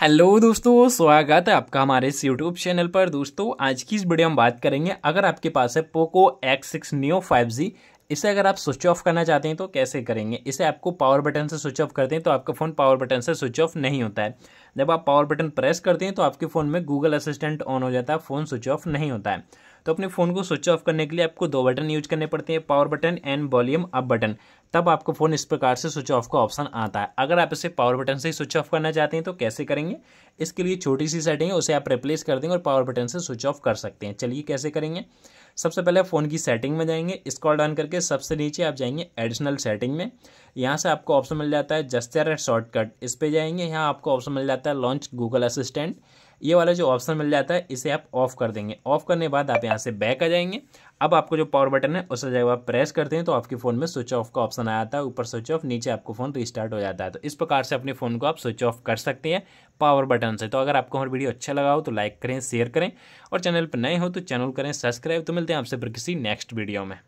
hello दोस्तों स्वागत है आपका हमारे इस यूट्यूब चैनल पर दोस्तों आज की इस वीडियो में बात करेंगे अगर आपके पास है Poco X six Neo five G इसे अगर आप स्विच ऑफ करना चाहते हैं तो कैसे करेंगे इसे आपको पावर बटन से स्विच ऑफ करते हैं तो आपका फ़ोन पावर बटन से स्विच ऑफ नहीं होता है जब आप पावर बटन प्रेस करते हैं तो आपके फ़ोन में गूगल असिस्टेंट ऑन हो जाता है फ़ोन स्विच ऑफ नहीं होता है तो अपने फ़ोन को स्विच ऑफ करने के लिए आपको दो बटन यूज करने पड़ते हैं power button and volume up button तब आपको फ़ोन इस प्रकार से स्विच ऑफ का ऑप्शन आता है अगर आप इसे पावर बटन से ही स्विच ऑफ करना चाहते हैं तो कैसे करेंगे इसके लिए छोटी सी सेटिंग है उसे आप रिप्लेस कर देंगे और पावर बटन से स्विच ऑफ कर सकते हैं चलिए कैसे करेंगे सबसे पहले फ़ोन की सेटिंग में जाएंगे स्कॉल डाउन करके सबसे नीचे आप जाएंगे एडिशनल सेटिंग में यहाँ से आपको ऑप्शन मिल जाता है जस्टर एड शॉर्टकट इस पर जाएंगे यहाँ आपको ऑप्शन मिल जाता है लॉन्च गूगल असिस्टेंट ये वाला जो ऑप्शन मिल जाता है इसे आप ऑफ कर देंगे ऑफ करने बाद आप यहाँ से बैक आ जाएंगे अब आपको जो पावर बटन है उसे जब आप प्रेस करते हैं तो आपके फ़ोन में स्विच ऑफ का ऑप्शन आ जाता है ऊपर स्विच ऑफ नीचे आपको फ़ोन तो रिस्टार्ट हो जाता है तो इस प्रकार से अपने फ़ोन को आप स्विच ऑफ कर सकते हैं पावर बटन से तो अगर आपको हमारी वीडियो अच्छा लगा हो तो लाइक करें शेयर करें और चैनल पर नए हो तो चैनल करें सब्सक्राइब तो मिलते हैं आपसे फिर किसी नेक्स्ट वीडियो में